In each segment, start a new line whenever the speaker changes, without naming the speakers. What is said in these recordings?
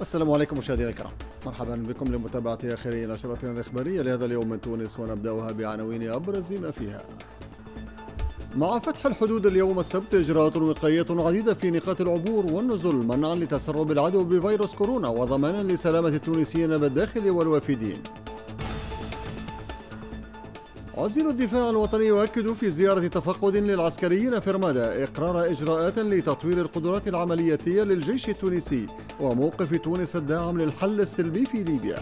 السلام عليكم مشاهدينا الكرام مرحبا بكم لمتابعة آخر نشرتنا الإخبارية لهذا اليوم من تونس ونبدأها بعناوين أبرز ما فيها مع فتح الحدود اليوم السبت إجراءات وقائية عديدة في نقاط العبور والنزل منعا لتسرب العدوى بفيروس كورونا وضمانا لسلامة التونسيين بالداخل والوافدين وزير الدفاع الوطني يؤكد في زيارة تفقد للعسكريين في رمادة إقرار إجراءات لتطوير القدرات العملياتية للجيش التونسي وموقف تونس الداعم للحل السلمي في ليبيا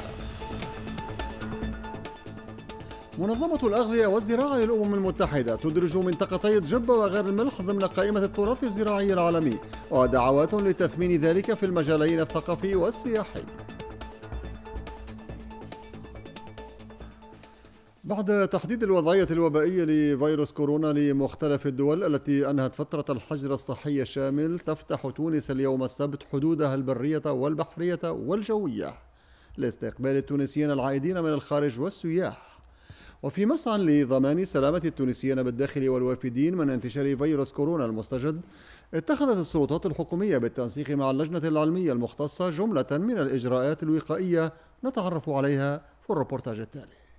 منظمة الأغذية والزراعة للأمم المتحدة تدرج منطقتي جبة وغير الملح ضمن قائمة التراث الزراعي العالمي ودعوات لتثمين ذلك في المجالين الثقافي والسياحي بعد تحديد الوضعية الوبائية لفيروس كورونا لمختلف الدول التي أنهت فترة الحجر الصحي الشامل تفتح تونس اليوم السبت حدودها البرية والبحرية والجوية لاستقبال التونسيين العائدين من الخارج والسياح وفي مسعى لضمان سلامة التونسيين بالداخل والوافدين من انتشار فيروس كورونا المستجد اتخذت السلطات الحكومية بالتنسيق مع اللجنة العلمية المختصة جملة من الإجراءات الوقائية نتعرف عليها في الربورتاج التالي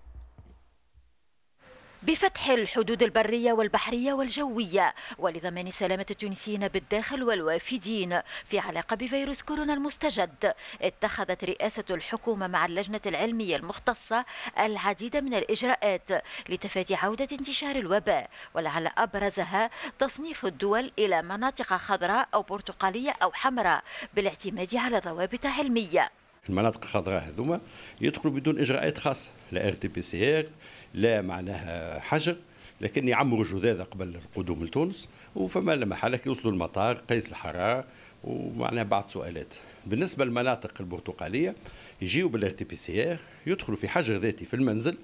بفتح الحدود البرية والبحرية والجوية ولضمان سلامة التونسيين بالداخل والوافدين في علاقة بفيروس كورونا المستجد اتخذت رئاسة الحكومة مع اللجنة العلمية المختصة العديد من الإجراءات لتفادي عودة انتشار الوباء ولعل أبرزها تصنيف الدول إلى مناطق خضراء أو برتقالية أو حمراء بالاعتماد على ضوابط علمية
المناطق الخضراء هذوما يدخلوا بدون اجراءات خاصه لا ار تي بي سي ار لا معناها حجر لكن يعمروا جذاذة قبل القدوم لتونس وفما حالك يوصلوا المطار قيس الحرارة ومعناها بعض سؤالات بالنسبة للمناطق البرتقالية يجيوا بالار تي بي سي يدخلوا في حجر ذاتي في المنزل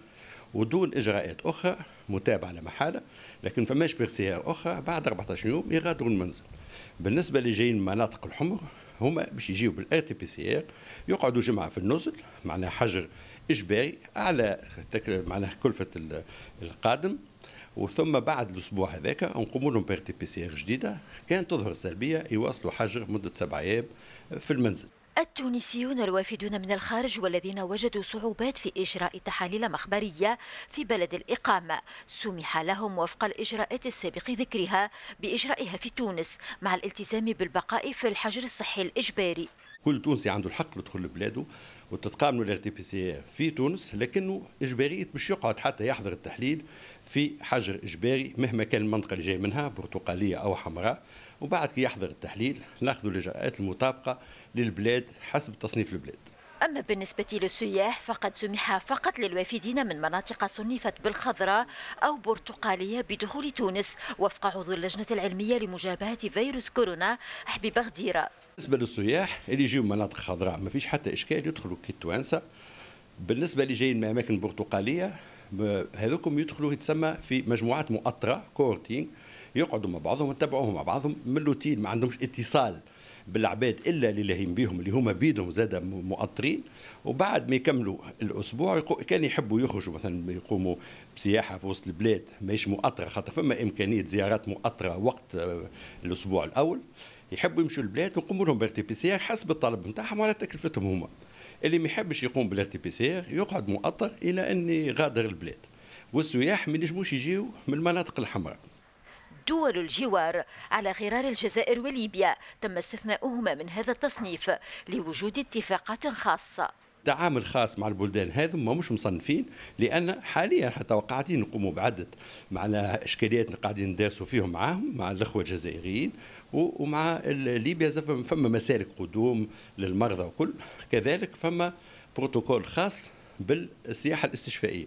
ودون اجراءات اخرى متابعه لمحاله لكن فماش بير سي اخرى بعد 14 يوم يغادروا المنزل بالنسبه اللي جايين من مناطق الحمر هما باش يجيو بالار تي بي سي ار يقعدوا جمعه في النزل معناها حجر اجباري على معناها كلفه القادم وثم بعد الاسبوع هذاك نقوم لهم تي بي سي جديده كان تظهر سلبيه يواصلوا حجر مده سبع ايام في المنزل
التونسيون الوافدون من الخارج والذين وجدوا صعوبات في إجراء تحاليل مخبرية في بلد الإقامة سمح لهم وفق الإجراءات السابق ذكرها بإجرائها في تونس مع الالتزام بالبقاء في الحجر الصحي الإجباري
كل تونسي عنده الحق يدخل لبلاده وتتقاملوا الار تي بي سي في تونس لكنه اجبارية باش يقعد حتى يحضر التحليل في حجر اجباري مهما كان المنطقه اللي جاي منها برتقاليه او حمراء وبعد كي يحضر التحليل ناخذ الاجراءات المطابقه للبلاد حسب تصنيف البلاد
أما بالنسبة للسياح فقد سمح فقط للوافدين من مناطق صنفت بالخضراء أو برتقالية بدخول تونس وفق عضو اللجنة العلمية لمجابهة فيروس كورونا حبيب غديرة
بالنسبه للسياح اللي يجيو من مناطق خضراء ما فيش حتى اشكال يدخلوا كي التوانسه بالنسبه اللي جايين من اماكن برتقاليه هذوكم يدخلوا يتسمى في مجموعات مؤطره كورتين يقعدوا مع بعضهم ويتبعوهم مع بعضهم من لوتين ما عندهمش اتصال بالعباد الا اللي لاهين بيهم اللي هما بيدهم زاد مؤطرين وبعد ما يكملوا الاسبوع كان يحبوا يخرجوا مثلا يقوموا بسياحه في وسط البلاد ماهيش مؤطره خاطر فما امكانيه زيارات مؤطره وقت آه، الاسبوع الاول يحبوا يمشوا للبلاد ويقوموا لهم بالار تي بي سي حسب الطلب نتاعهم على تكلفتهم هما اللي ما يحبش يقوم بالار تي بي سي يقعد مؤطر الى ان يغادر البلاد والسياح ما ينجموش يجيو من المناطق الحمراء
دول الجوار على غرار الجزائر وليبيا تم استثناؤهما من هذا التصنيف لوجود اتفاقات خاصه
تعامل خاص مع البلدان هذم مش مصنفين لان حاليا حتى قاعدين نقوموا بعده معنا اشكاليات قاعدين ندرسوا فيهم معاهم مع الاخوه الجزائريين ومع ليبيا زفم فما مسالك قدوم للمرضى وكل كذلك فما بروتوكول خاص بالسياحه الاستشفائيه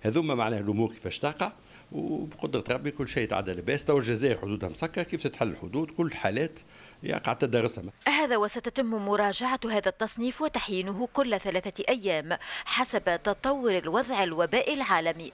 هذوما معناها الامور كيفاش تقع وبقدره ربي كل شيء تعدى لباس تو الجزائر حدودها مسكره كيف تتحل الحدود كل الحالات يقع تدرسها
هذا وستتم مراجعة هذا التصنيف وتحيينه كل ثلاثة أيام حسب تطور الوضع الوبائي العالمي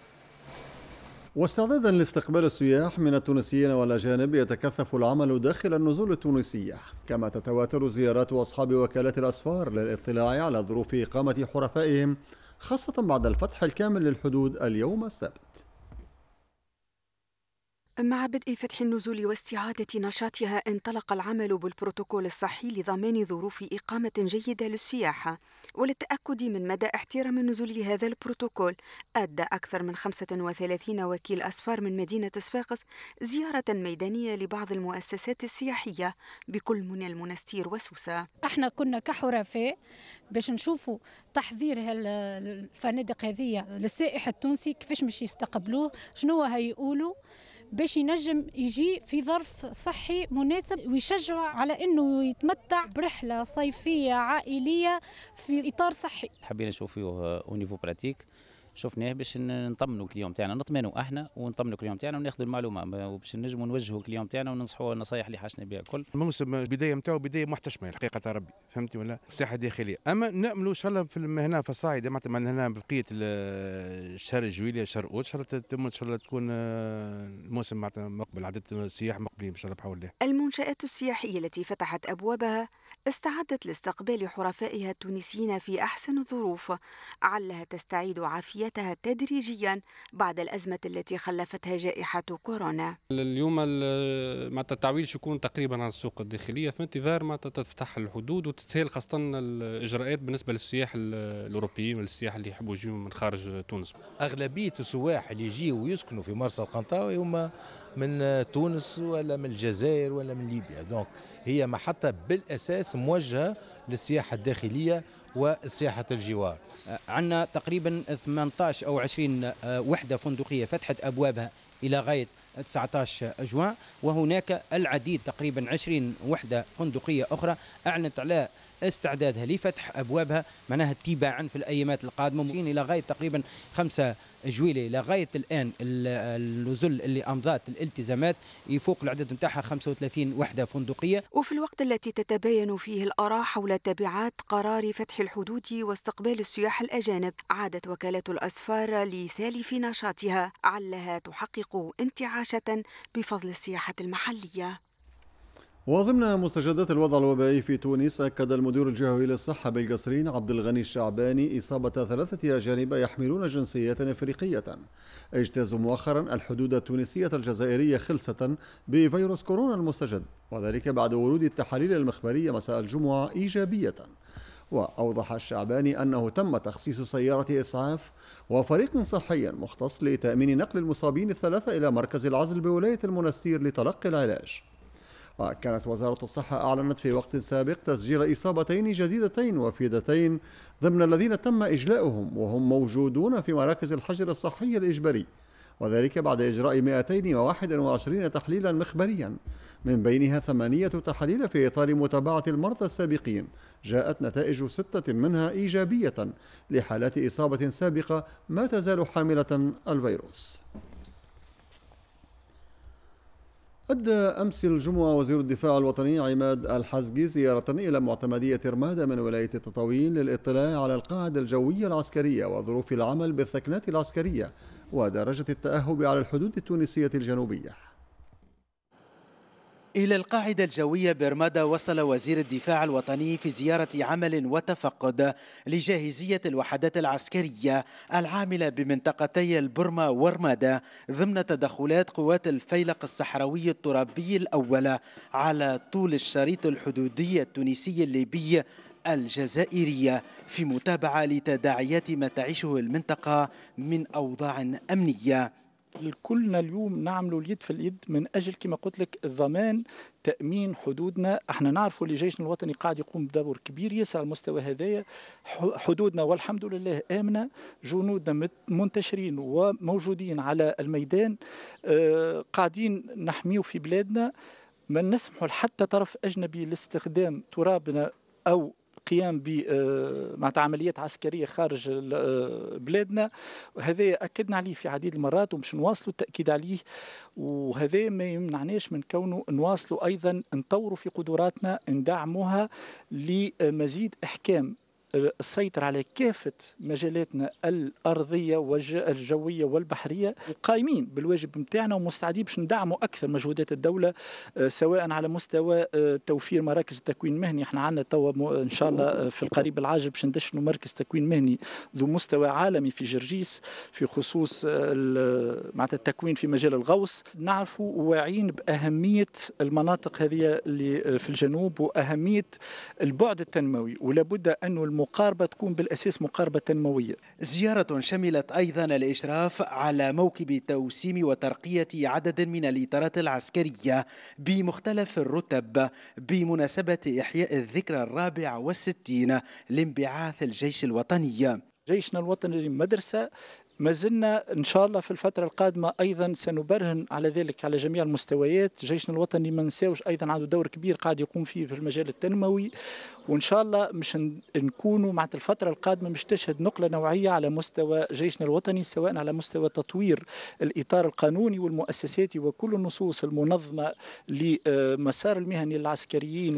واستعدادا لاستقبال السياح من التونسيين والأجانب يتكثف العمل داخل النزول التونسية كما تتواتر زيارات أصحاب وكالات الأسفار للاطلاع على ظروف إقامة حرفائهم خاصة بعد الفتح الكامل للحدود اليوم السبت
مع بدء فتح النزول واستعادة نشاطها انطلق العمل بالبروتوكول الصحي لضمان ظروف إقامة جيدة للسياحة وللتأكد من مدى احترام النزول لهذا البروتوكول أدى أكثر من 35 وكيل أسفار من مدينة صفاقس زيارة ميدانية لبعض المؤسسات السياحية بكل من المنستير وسوسة احنا كنا كحرفاء باش نشوفوا تحضير الفنادق هذه للسائح التونسي كيفاش مش يستقبلوه شنو هيقولوا باش ينجم يجي في ظرف صحي مناسب ويشجعه على انه يتمتع برحله صيفيه عائليه في اطار صحي.
حبينا نشوفوه اونيفو آه، براتيك شفناه باش نطمنوا اليوم تاعنا نطمنوا احنا ونطمنوا اليوم تاعنا وناخذوا المعلومه وباش نجموا نوجهوا اليوم تاعنا وننصحوا النصائح
اللي حاجنا بها الكل الموسم البدايه نتاعو بدايه محتشمه الحقيقه ربي فهمتي ولا الساحه الداخليه اما ناملوا ان شاء الله في هنا في الصعيد معناتها من هنا بقيه الشهر الجويليه شهر اوت ان شاء الله تكون آه، الموسم معناتها مقبل عدد السياح مقبلين ان شاء الله بحول الله
المنشات السياحيه التي فتحت ابوابها استعدت لاستقبال حرفائها التونسيين في أحسن الظروف علها تستعيد عافيتها تدريجيا بعد الأزمة التي خلفتها جائحة كورونا
اليوم مع التعويل يكون تقريبا على السوق الداخلية في انتظار ما تفتح الحدود وتتسهل خاصة الإجراءات بالنسبة للسياح الأوروبيين والسياح اللي يحبوا يجيو من خارج تونس أغلبية السواح
اللي يجيو ويسكنوا في مرسى القنطاوي هما من آه، تونس ولا من الجزائر ولا من ليبيا دونك هي محطة بالأساس موجهة للسياحة الداخلية وسياحة الجوار آه، عندنا تقريبا 18 أو 20 آه، وحدة فندقية فتحت أبوابها إلى غاية 19 جوان وهناك العديد تقريبا 20 وحدة فندقية أخرى أعلنت على استعدادها لفتح أبوابها معناها تباعا في الأيامات القادمة ممكن إلى غاية تقريبا 5 جويلي إلى غاية الآن النزل اللي أمضات الالتزامات يفوق العدد نتاعها 35 وحدة فندقية
وفي الوقت التي تتباين فيه الآراء حول تبعات قرار فتح الحدود واستقبال السياح الأجانب عادت وكالة الأسفار لسالف نشاطها علها تحقق انتعاشة بفضل السياحة المحلية
وضمن مستجدات الوضع الوبائي في تونس أكد المدير الجهوي للصحة بالقصرين عبد الغني الشعباني إصابة ثلاثة أجانب يحملون جنسيات أفريقية اجتازوا مؤخرا الحدود التونسية الجزائرية خلصة بفيروس كورونا المستجد وذلك بعد ورود التحاليل المخبرية مساء الجمعة إيجابية وأوضح الشعباني أنه تم تخصيص سيارة إسعاف وفريق صحي مختص لتأمين نقل المصابين الثلاثة إلى مركز العزل بولاية المنستير لتلقي العلاج وكانت وزارة الصحة أعلنت في وقت سابق تسجيل إصابتين جديدتين وفيدتين ضمن الذين تم إجلاؤهم وهم موجودون في مراكز الحجر الصحي الإجباري وذلك بعد إجراء 221 تحليلا مخبريا من بينها ثمانية تحاليل في إطار متابعة المرضى السابقين جاءت نتائج ستة منها إيجابية لحالات إصابة سابقة ما تزال حاملة الفيروس أدى أمس الجمعة وزير الدفاع الوطني عماد الحزقي زيارة إلى معتمدية رمادة من ولاية تطاوين للاطلاع على القاعدة الجوية العسكرية وظروف العمل بالثكنات العسكرية ودرجة التأهب على الحدود التونسية الجنوبية إلى
القاعدة الجوية برمادا وصل وزير الدفاع الوطني في زيارة عمل وتفقد لجاهزية الوحدات العسكرية العاملة بمنطقتي البرما ورمادا ضمن تدخلات قوات الفيلق الصحراوي الترابي الأول على طول الشريط الحدودي التونسي الليبي الجزائرية في متابعة لتداعيات ما تعيشه المنطقة من أوضاع
أمنية كلنا اليوم نعملوا اليد في اليد من اجل كما قلت لك الضمان تامين حدودنا احنا نعرفوا اللي جيشنا الوطني قاعد يقوم بدور كبير يسعى المستوى هذايا حدودنا والحمد لله امنه جنودنا منتشرين وموجودين على الميدان آه، قاعدين نحميو في بلادنا ما نسمحوا لحتى طرف اجنبي لاستخدام ترابنا او القيام ب آه، عمليات عسكريه خارج آه، بلادنا وهذا اكدنا عليه في عديد المرات ومش نواصلوا التاكيد عليه وهذا ما يمنعناش من كونه نواصلوا ايضا نطوروا في قدراتنا ندعموها لمزيد احكام السيطرة على كافة مجالاتنا الأرضية والجوية والبحرية قائمين بالواجب نتاعنا ومستعدين باش ندعموا أكثر مجهودات الدولة آه، سواء على مستوى آه، توفير مراكز التكوين المهني احنا عندنا توا إن شاء الله آه، في القريب العاجل باش ندشنوا مركز تكوين مهني ذو مستوى عالمي في جرجيس في خصوص معناتها التكوين في مجال الغوص نعرفوا واعيين بأهمية المناطق هذه اللي في الجنوب وأهمية البعد التنموي ولابد أنه المقاربة تكون بالأساس مقاربة تنموية زيارة شملت أيضا الإشراف على
موكب توسيم وترقية عدد من الإطارات العسكرية بمختلف الرتب بمناسبة إحياء الذكرى الرابعة والستين لانبعاث
الجيش الوطني جيشنا الوطني مدرسة ما زلنا إن شاء الله في الفترة القادمة أيضا سنبرهن على ذلك على جميع المستويات جيشنا الوطني ما نساوش أيضا عنده دور كبير قاعد يقوم فيه في المجال التنموي وإن شاء الله مش نكونوا مع الفترة القادمة مش تشهد نقلة نوعية على مستوى جيشنا الوطني سواء على مستوى تطوير الإطار القانوني والمؤسساتي وكل النصوص المنظمة لمسار المهني للعسكريين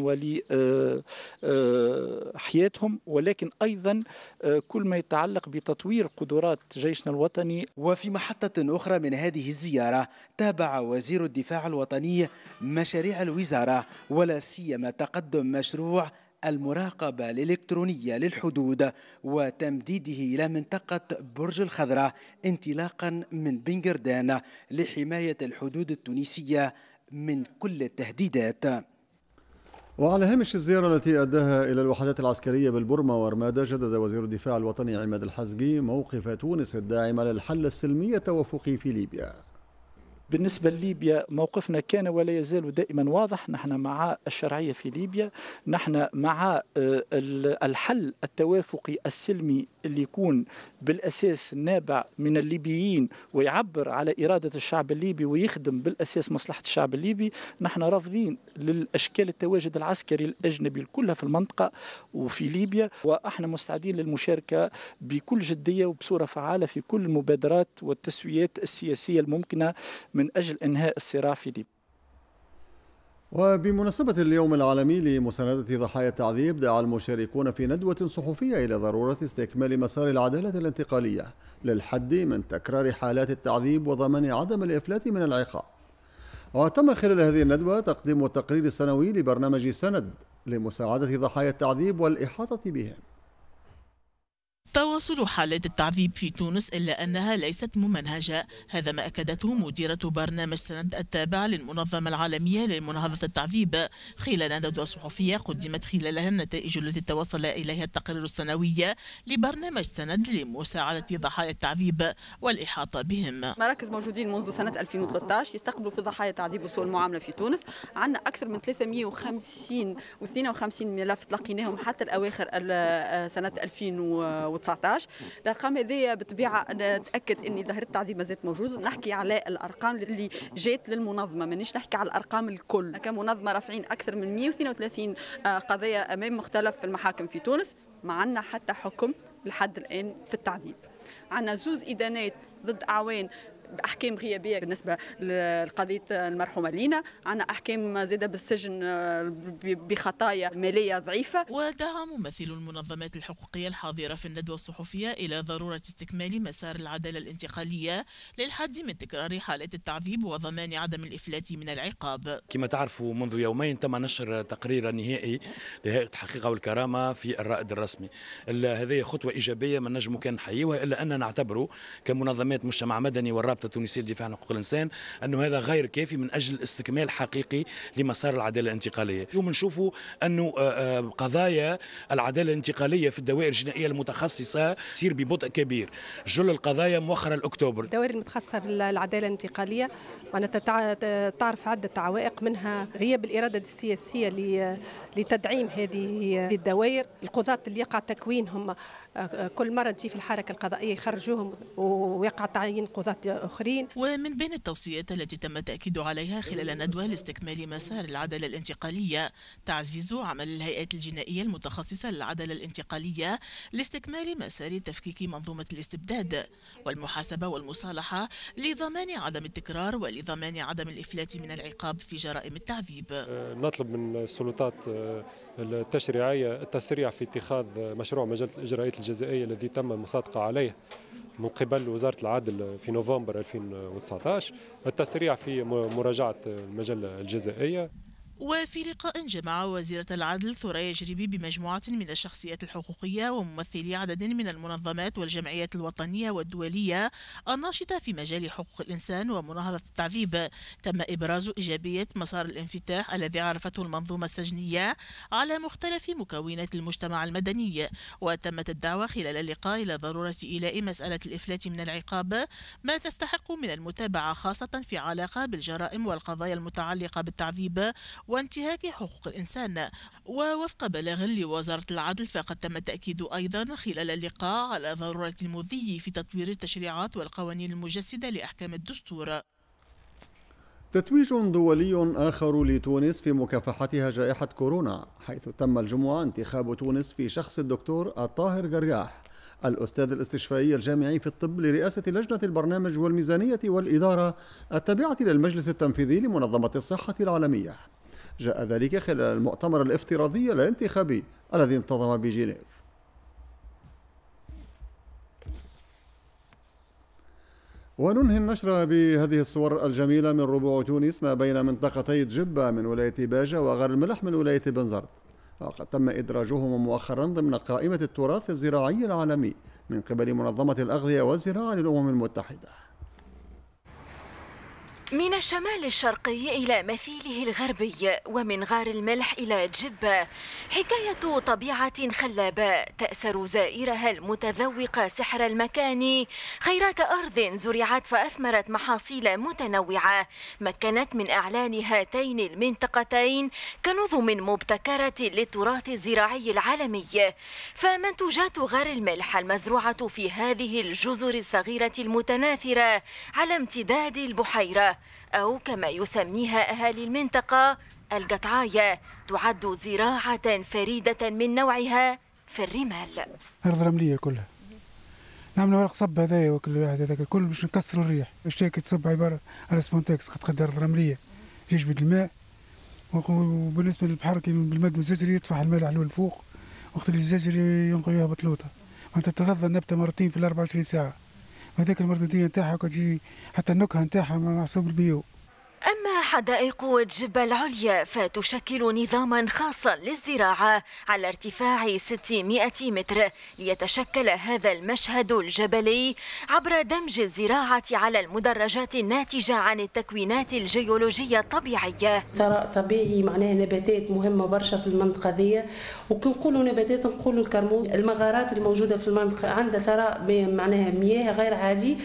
ولحياتهم ولكن أيضا آه، كل ما يتعلق بتطوير قدرات جيشنا الوطني وفي محطة
أخرى من هذه الزيارة تابع وزير الدفاع الوطني مشاريع الوزارة ولا سيما تقدم مشروع المراقبة الإلكترونية للحدود وتمديده إلى منطقة برج الخضراء انطلاقا من بنجردان لحماية الحدود التونسية من كل التهديدات
وعلى هامش الزيارة التي أداها إلى الوحدات العسكرية بالبرما وأرمادا جدد وزير الدفاع الوطني عماد الحزقي موقف تونس الداعمة للحل السلمي التوافقي في ليبيا بالنسبة لليبيا موقفنا كان ولا يزال دائما واضح
نحن مع الشرعية في ليبيا نحن مع آه، الحل التوافقي السلمي اللي يكون بالأساس نابع من الليبيين ويعبر على إرادة الشعب الليبي ويخدم بالأساس مصلحة الشعب الليبي نحن رافضين للأشكال التواجد العسكري الأجنبي كلها في المنطقة وفي ليبيا وإحنا مستعدين للمشاركة بكل جدية وبصورة فعالة في كل المبادرات والتسويات السياسية الممكنة من أجل إنهاء الصراع في ليبيا
وبمناسبة اليوم العالمي لمساندة ضحايا التعذيب دعا المشاركون في ندوة صحفية إلى ضرورة استكمال مسار العدالة الانتقالية للحد من تكرار حالات التعذيب وضمان عدم الإفلات من العقاب وتم خلال هذه الندوة تقديم التقرير السنوي لبرنامج سند لمساعدة ضحايا التعذيب والإحاطة بهم
تواصل حالات التعذيب في تونس إلا أنها ليست ممنهجة هذا ما أكدته مديرة برنامج سند التابع للمنظمة العالمية لمناهضة التعذيب خلال ندوة صحفية قدمت خلالها النتائج التي توصل إليها التقرير السنوي لبرنامج سند لمساعدة ضحايا التعذيب والإحاطة بهم
مراكز موجودين منذ سنة 2013 يستقبلوا في ضحايا التعذيب وسوء المعاملة في تونس عندنا أكثر من 350 و52 ملف تلقيناهم حتى الأواخر سنة 2019 2019 الارقام هذه بالطبيعه انا نتاكد ان ظاهره التعذيب مازالت موجوده نحكي على الارقام اللي جات للمنظمه مانيش نحكي على الارقام الكل كمنظمه رافعين اكثر من 132 آه، قضيه امام مختلف المحاكم في تونس ما عندنا حتى حكم لحد الان في التعذيب عندنا زوز ادانات ضد اعوان احكام غيابيه بالنسبه لقضيه المرحومه لينا عندنا احكام زاده بالسجن آه، بخطايا ماليه ضعيفه ودعا ممثل المنظمات الحقوقيه
الحاضره في الندوه الصحفيه الى ضروره استكمال مسار العداله الانتقاليه للحد من تكرار حالات التعذيب وضمان عدم الافلات من العقاب
كما تعرفوا منذ يومين تم نشر تقرير نهائي لهيئه الحقيقه والكرامه في الرائد الرسمي هذه خطوه ايجابيه ما نجم كان حيوها الا اننا نعتبره كمنظمات مجتمع مدني والرابطه الرابطه التونسيه للدفاع عن حقوق الانسان انه هذا غير كافي من اجل استكمال حقيقي لمسار العداله الانتقاليه اليوم نشوفوا انه آه، آه، قضايا العداله الانتقاليه في الدوائر الجنائيه المتخصصه تسير ببطء كبير جل القضايا مؤخرا لاكتوبر
الدوائر المتخصصه في العداله الانتقاليه معناتها تعرف عده عوائق منها غياب الاراده السياسيه لتدعيم هذه الدوائر القضاة اللي يقع تكوينهم كل مرة تجي في الحركه القضائيه يخرجوهم ويقع تعيين قضاة اخرين
ومن بين التوصيات التي تم التاكيد عليها خلال الندوه لاستكمال مسار العداله الانتقاليه تعزيز عمل الهيئات الجنائيه المتخصصه للعداله الانتقاليه لاستكمال مسار تفكيك منظومه الاستبداد والمحاسبه والمصالحه لضمان عدم التكرار ولضمان عدم الافلات من العقاب في جرائم التعذيب
أه، نطلب من السلطات أه، التشريعيه التسريع في اتخاذ مشروع مجله الاجراءات الجنائيه الجزائرية الذي تم المصادقة عليه من قبل وزارة العدل في نوفمبر 2019 التسريع في مراجعة المجلة الجزائية
وفي لقاء جمع وزيرة العدل ثريا جريبي بمجموعة من الشخصيات الحقوقية وممثلي عدد من المنظمات والجمعيات الوطنية والدولية الناشطة في مجال حقوق الإنسان ومناهضة التعذيب تم إبراز إيجابية مسار الانفتاح الذي عرفته المنظومة السجنية على مختلف مكونات المجتمع المدني وتمت الدعوة خلال اللقاء إلى ضرورة إيلاء مسألة الإفلات من العقاب ما تستحق من المتابعة خاصة في علاقة بالجرائم والقضايا المتعلقة بالتعذيب وانتهاك حقوق الإنسان ووفق بلاغ لوزارة العدل فقد تم التأكيد أيضا خلال اللقاء على ضرورة المضي في تطوير التشريعات والقوانين المجسدة لأحكام الدستور
تتويج دولي آخر لتونس في مكافحتها جائحة كورونا حيث تم الجمعة انتخاب تونس في شخص الدكتور الطاهر جرياح الأستاذ الاستشفائي الجامعي في الطب لرئاسة لجنة البرنامج والميزانية والإدارة التابعة للمجلس التنفيذي لمنظمة الصحة العالمية جاء ذلك خلال المؤتمر الافتراضي الانتخابي الذي انتظم بجنيف وننهي النشر بهذه الصور الجميلة من ربوع تونس ما بين منطقتي جبة من ولاية باجة وغار الملح من ولاية بنزرت وقد تم إدراجهما مؤخرا ضمن قائمة التراث الزراعي العالمي من قبل منظمة الأغذية والزراعة للأمم المتحدة
من الشمال الشرقي إلى مثيله الغربي ومن غار الملح إلى جبة حكاية طبيعة خلابة تأسر زائرها المتذوق سحر المكان خيرات أرض زرعت فأثمرت محاصيل متنوعة مكنت من أعلان هاتين المنطقتين كنظم مبتكرة للتراث الزراعي العالمي فمنتوجات غار الملح المزروعة في هذه الجزر الصغيرة المتناثرة على امتداد البحيرة أو كما يسميها أهالي المنطقة القطعاية تعد زراعة فريدة من نوعها في الرمال
أرض رملية كلها نعمل ورق صب هذايا وكل واحد هذاك الكل باش نكسروا الريح الشاك تصب عبارة على سبونتكس أرض الرملية يجبد الماء وبالنسبة للبحر كي بالمد الزجري يطفح الماء على الفوق وقت اللي الزجري ينقي بطلوطة لوطة تتغذى النبتة مرتين في 24 ساعة وهذاك المردودية نتاعها كتجي شيء حتى النكهه نتاعها معصوب البيو
أما حدائق جبل العليا فتشكل نظاما خاصا للزراعة على ارتفاع 600 متر ليتشكل هذا المشهد الجبلي عبر دمج الزراعة على المدرجات الناتجة عن التكوينات الجيولوجية الطبيعية
ثراء طبيعي معناه نباتات مهمة برشا في المنطقة ذي وكنقولوا نباتات نقولوا الكرمون المغارات الموجودة في المنطقة عندها ثراء معناها مياه غير عادي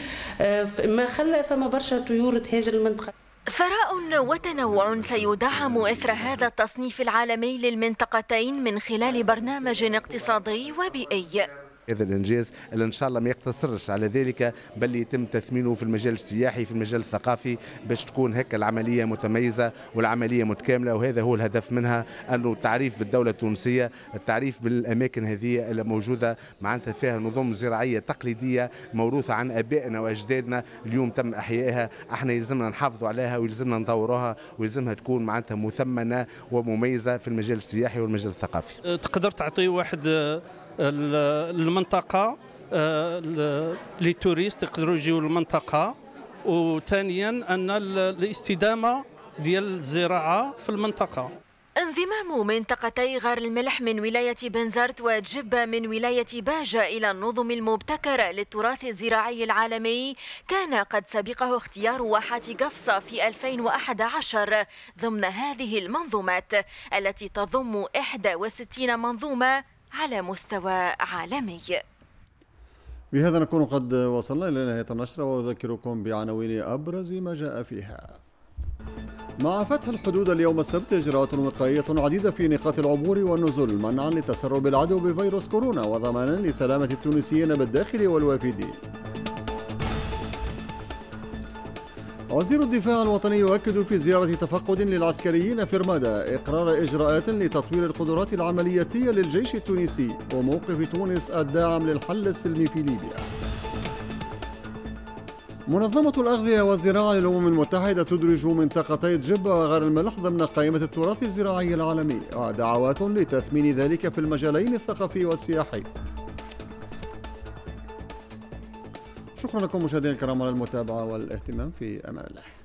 آه، ما خلى فما برشا طيور تهاجر المنطقة
ثراء وتنوع سيدعم اثر هذا التصنيف العالمي للمنطقتين من خلال برنامج اقتصادي وبيئي
هذا الانجاز اللي ان شاء الله ما يقتصرش على ذلك بل يتم تثمينه في المجال السياحي في المجال الثقافي باش تكون هكا العمليه متميزه والعمليه متكامله وهذا هو الهدف منها انه التعريف بالدوله التونسيه التعريف بالاماكن هذه اللي موجوده معناتها فيها نظم زراعيه تقليديه موروثه عن ابائنا واجدادنا اليوم تم احيائها احنا يلزمنا نحافظوا عليها ويلزمنا نطوروها ويلزمها تكون معناتها مثمنه ومميزه في المجال السياحي والمجال الثقافي
أه، تقدر تعطي واحد أه، المنطقه لي توريست يقدروا يجيو للمنطقه وثانيا ان الاستدامه ديال الزراعه في المنطقه
انضمام منطقتي غار الملح من ولاية بنزرت وجبة من ولاية باجة إلى النظم المبتكرة للتراث الزراعي العالمي كان قد سبقه اختيار واحة قفصة في 2011 ضمن هذه المنظومات التي تضم 61 منظومة على مستوى عالمي
بهذا نكون قد وصلنا إلى نهاية النشرة وأذكركم بعناوين أبرز ما جاء فيها مع فتح الحدود اليوم السبت إجراءات وقائية عديدة في نقاط العبور والنزول منعا لتسرب العدو بفيروس كورونا وضمانا لسلامة التونسيين بالداخل والوافدين وزير الدفاع الوطني يؤكد في زيارة تفقد للعسكريين في رمادة إقرار إجراءات لتطوير القدرات العملياتية للجيش التونسي وموقف تونس الداعم للحل السلمي في ليبيا منظمة الأغذية والزراعة للأمم المتحدة تدرج منطقتي جبة وغير الملح ضمن قائمة التراث الزراعي العالمي ودعوات لتثمين ذلك في المجالين الثقافي والسياحي شكرا لكم مشاهدينا الكرام على المتابعه والاهتمام في امان الله